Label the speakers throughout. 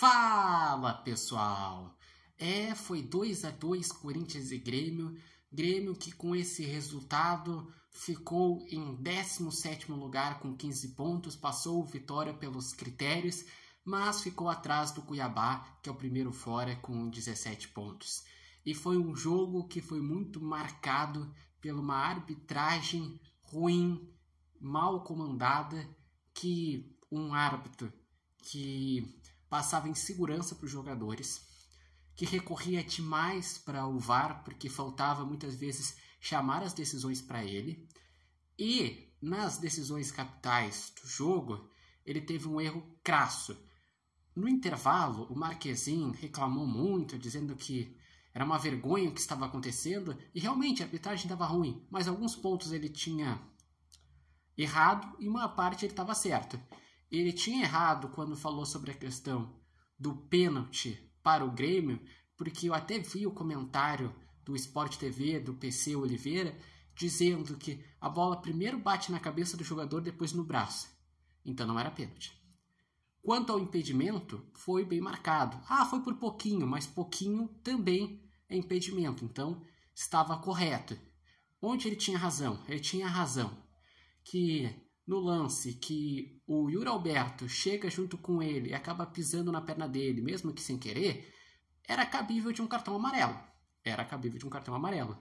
Speaker 1: Fala pessoal! É, foi 2 a 2 Corinthians e Grêmio. Grêmio que com esse resultado ficou em 17 lugar com 15 pontos, passou o Vitória pelos critérios, mas ficou atrás do Cuiabá, que é o primeiro fora com 17 pontos. E foi um jogo que foi muito marcado pela uma arbitragem ruim, mal comandada, que um árbitro que passava em segurança para os jogadores, que recorria demais para o VAR, porque faltava muitas vezes chamar as decisões para ele. E nas decisões capitais do jogo, ele teve um erro crasso. No intervalo, o Marquezin reclamou muito, dizendo que era uma vergonha o que estava acontecendo, e realmente a arbitragem estava ruim, mas alguns pontos ele tinha errado e uma parte ele estava certo ele tinha errado quando falou sobre a questão do pênalti para o Grêmio, porque eu até vi o comentário do Sport TV, do PC Oliveira, dizendo que a bola primeiro bate na cabeça do jogador, depois no braço. Então não era pênalti. Quanto ao impedimento, foi bem marcado. Ah, foi por pouquinho, mas pouquinho também é impedimento. Então estava correto. Onde ele tinha razão? Ele tinha razão que no lance que o Yuri Alberto chega junto com ele e acaba pisando na perna dele, mesmo que sem querer, era cabível de um cartão amarelo. Era cabível de um cartão amarelo.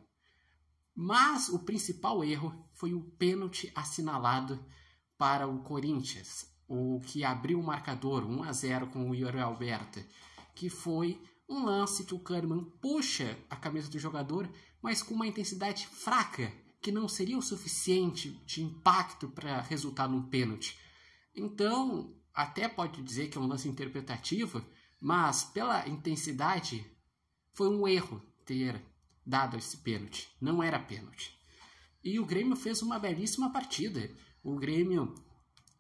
Speaker 1: Mas o principal erro foi o pênalti assinalado para o Corinthians, o que abriu o marcador 1 a 0 com o Yuri Alberto, que foi um lance que o Kahneman puxa a camisa do jogador, mas com uma intensidade fraca que não seria o suficiente de impacto para resultar num pênalti. Então, até pode dizer que é um lance interpretativo, mas pela intensidade, foi um erro ter dado esse pênalti. Não era pênalti. E o Grêmio fez uma belíssima partida. O Grêmio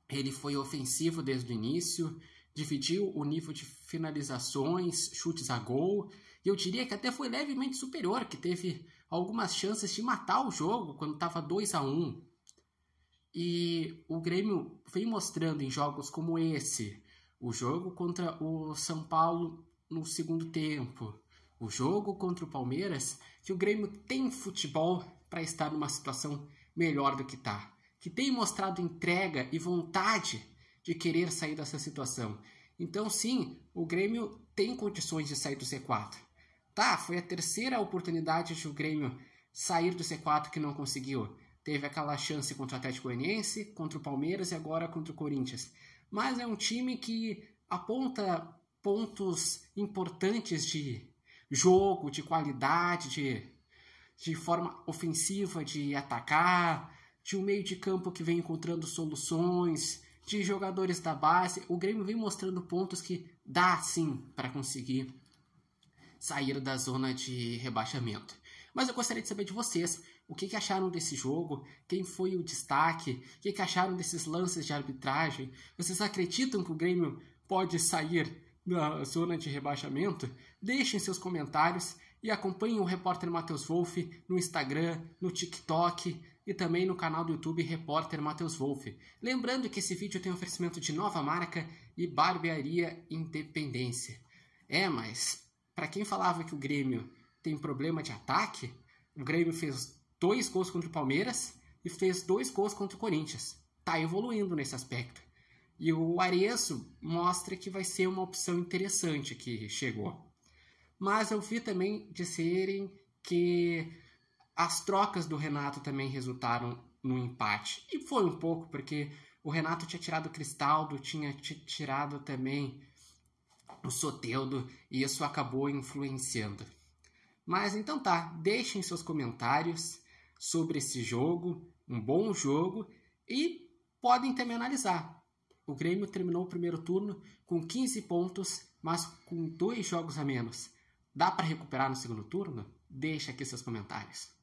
Speaker 1: ele foi ofensivo desde o início, dividiu o nível de finalizações, chutes a gol, e eu diria que até foi levemente superior, que teve algumas chances de matar o jogo quando estava 2 a 1 um. E o Grêmio vem mostrando em jogos como esse, o jogo contra o São Paulo no segundo tempo, o jogo contra o Palmeiras, que o Grêmio tem futebol para estar numa situação melhor do que está, que tem mostrado entrega e vontade de querer sair dessa situação. Então, sim, o Grêmio tem condições de sair do C 4 Tá, foi a terceira oportunidade de o Grêmio sair do C4 que não conseguiu. Teve aquela chance contra o Atlético Goianiense, contra o Palmeiras e agora contra o Corinthians. Mas é um time que aponta pontos importantes de jogo, de qualidade, de, de forma ofensiva, de atacar, de um meio de campo que vem encontrando soluções, de jogadores da base. O Grêmio vem mostrando pontos que dá sim para conseguir sair da zona de rebaixamento. Mas eu gostaria de saber de vocês o que, que acharam desse jogo, quem foi o destaque, o que, que acharam desses lances de arbitragem. Vocês acreditam que o Grêmio pode sair da zona de rebaixamento? Deixem seus comentários e acompanhem o repórter Matheus Wolff no Instagram, no TikTok e também no canal do YouTube Repórter Matheus Wolff. Lembrando que esse vídeo tem oferecimento de nova marca e barbearia Independência. É, mas para quem falava que o Grêmio tem problema de ataque, o Grêmio fez dois gols contra o Palmeiras e fez dois gols contra o Corinthians. Tá evoluindo nesse aspecto. E o Arezzo mostra que vai ser uma opção interessante que chegou. Mas eu vi também dizerem que as trocas do Renato também resultaram no empate. E foi um pouco, porque o Renato tinha tirado o Cristaldo, tinha tirado também o soteldo e isso acabou influenciando. Mas então tá, deixem seus comentários sobre esse jogo, um bom jogo, e podem também analisar. O Grêmio terminou o primeiro turno com 15 pontos, mas com dois jogos a menos. Dá para recuperar no segundo turno? Deixa aqui seus comentários.